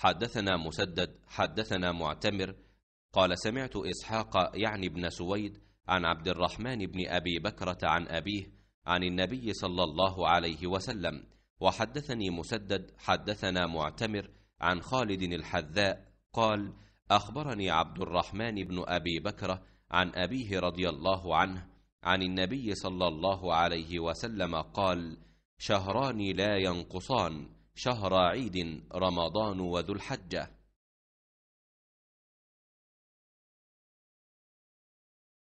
حدثنا مسدد حدثنا معتمر قال سمعت إسحاق يعني ابن سويد عن عبد الرحمن بن أبي بكرة عن أبيه عن النبي صلى الله عليه وسلم وحدثني مسدد حدثنا معتمر عن خالد الحذاء قال أخبرني عبد الرحمن بن أبي بكرة عن أبيه رضي الله عنه عن النبي صلى الله عليه وسلم قال شهران لا ينقصان شهر عيد رمضان وذو الحجه